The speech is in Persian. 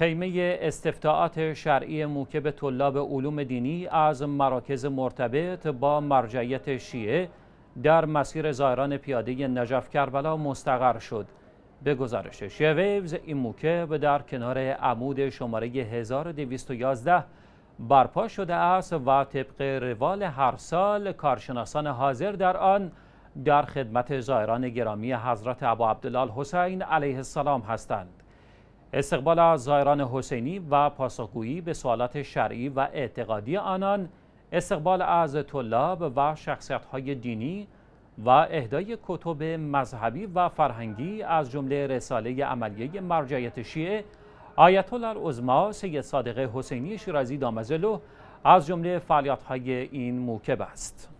خیمه استفتاعات شرعی موکب طلاب علوم دینی از مراکز مرتبط با مرجعیت شیعه در مسیر زایران پیاده نجف کربلا مستقر شد به گزارش شیعه ویوز این موکب در کنار عمود شماره 1211 برپا شده است و طبق روال هر سال کارشناسان حاضر در آن در خدمت زایران گرامی حضرت عبا عبدالله حسین علیه السلام هستند استقبال از زایران حسینی و پاسخگویی به سوالات شرعی و اعتقادی آنان استقبال از طلاب و شخصیت‌های دینی و اهدای کتب مذهبی و فرهنگی از جمله رساله عملیه مرجعیت شیعه آیت الله العظما سید صادق حسینی شیرازی دامزلو از جمله فعالیت‌های این موکب است